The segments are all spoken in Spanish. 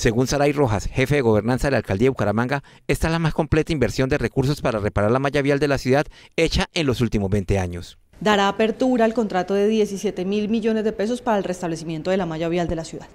Según Saray Rojas, jefe de gobernanza de la alcaldía de Bucaramanga, esta es la más completa inversión de recursos para reparar la malla vial de la ciudad hecha en los últimos 20 años dará apertura al contrato de 17 mil millones de pesos para el restablecimiento de la malla vial de la ciudad.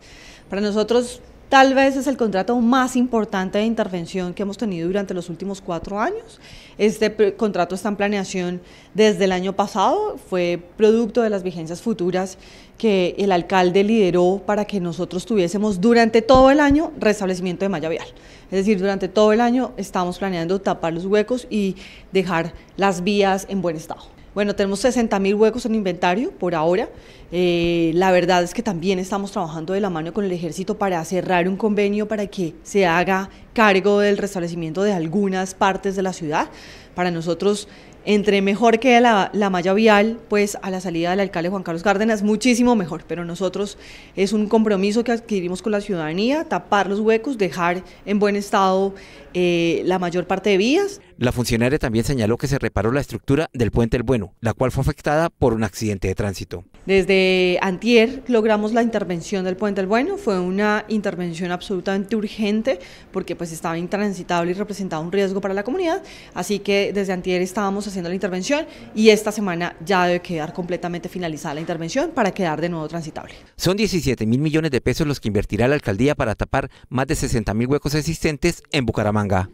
Para nosotros Tal vez es el contrato más importante de intervención que hemos tenido durante los últimos cuatro años. Este contrato está en planeación desde el año pasado, fue producto de las vigencias futuras que el alcalde lideró para que nosotros tuviésemos durante todo el año restablecimiento de malla vial. Es decir, durante todo el año estamos planeando tapar los huecos y dejar las vías en buen estado. Bueno, tenemos 60 mil huecos en inventario por ahora. Eh, la verdad es que también estamos trabajando de la mano con el ejército para cerrar un convenio para que se haga cargo del restablecimiento de algunas partes de la ciudad. Para nosotros, entre mejor quede la, malla vial, pues a la salida del alcalde Juan Carlos Cárdenas, muchísimo mejor, pero nosotros es un compromiso que adquirimos con la ciudadanía, tapar los huecos, dejar en buen estado eh, la mayor parte de vías. La funcionaria también señaló que se reparó la estructura del puente El Bueno, la cual fue afectada por un accidente de tránsito. Desde antier logramos la intervención del puente El Bueno, fue una intervención absolutamente urgente porque pues pues estaba intransitable y representaba un riesgo para la comunidad, así que desde antier estábamos haciendo la intervención y esta semana ya debe quedar completamente finalizada la intervención para quedar de nuevo transitable. Son 17 mil millones de pesos los que invertirá la alcaldía para tapar más de 60 mil huecos existentes en Bucaramanga.